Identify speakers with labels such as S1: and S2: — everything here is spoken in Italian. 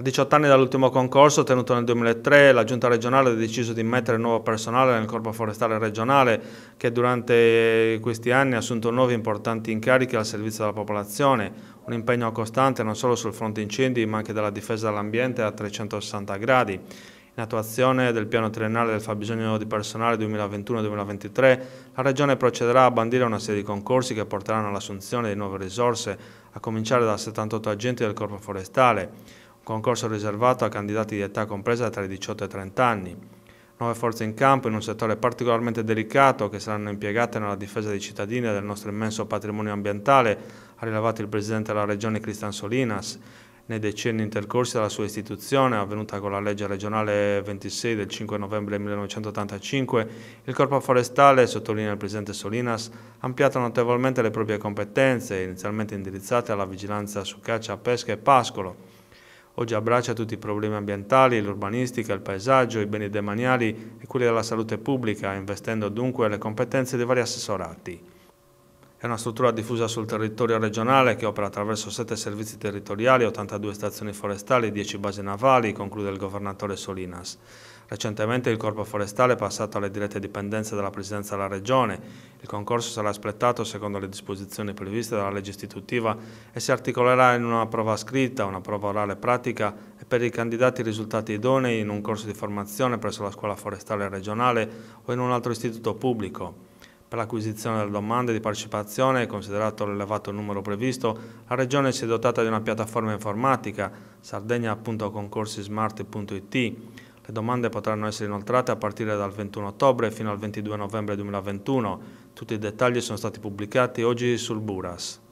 S1: A 18 anni dall'ultimo concorso tenuto nel 2003, la Giunta regionale ha deciso di immettere nuovo personale nel Corpo Forestale regionale che durante questi anni ha assunto nuovi importanti incarichi al servizio della popolazione, un impegno costante non solo sul fronte incendi ma anche della difesa dell'ambiente a 360 gradi. In attuazione del piano triennale del fabbisogno di personale 2021-2023, la Regione procederà a bandire una serie di concorsi che porteranno all'assunzione di nuove risorse, a cominciare da 78 agenti del Corpo Forestale concorso riservato a candidati di età compresa tra i 18 e i 30 anni, nuove forze in campo in un settore particolarmente delicato che saranno impiegate nella difesa dei cittadini e del nostro immenso patrimonio ambientale, ha rilevato il Presidente della Regione Cristian Solinas, nei decenni intercorsi dalla sua istituzione, avvenuta con la legge regionale 26 del 5 novembre 1985, il Corpo Forestale, sottolinea il Presidente Solinas, ha ampliato notevolmente le proprie competenze, inizialmente indirizzate alla vigilanza su caccia, pesca e pascolo, oggi abbraccia tutti i problemi ambientali, l'urbanistica, il paesaggio, i beni demaniali e quelli della salute pubblica, investendo dunque le competenze dei vari assessorati. È una struttura diffusa sul territorio regionale che opera attraverso 7 servizi territoriali, 82 stazioni forestali, e 10 basi navali, conclude il governatore Solinas. Recentemente il Corpo Forestale è passato alle dirette dipendenze della Presidenza della Regione. Il concorso sarà espletato secondo le disposizioni previste dalla legge istitutiva e si articolerà in una prova scritta, una prova orale pratica e per i candidati risultati idonei in un corso di formazione presso la Scuola Forestale Regionale o in un altro istituto pubblico. Per l'acquisizione delle domande di partecipazione, considerato l'elevato numero previsto, la Regione si è dotata di una piattaforma informatica, sardegna.concorsismart.it. Le domande potranno essere inoltrate a partire dal 21 ottobre fino al 22 novembre 2021. Tutti i dettagli sono stati pubblicati oggi sul Buras.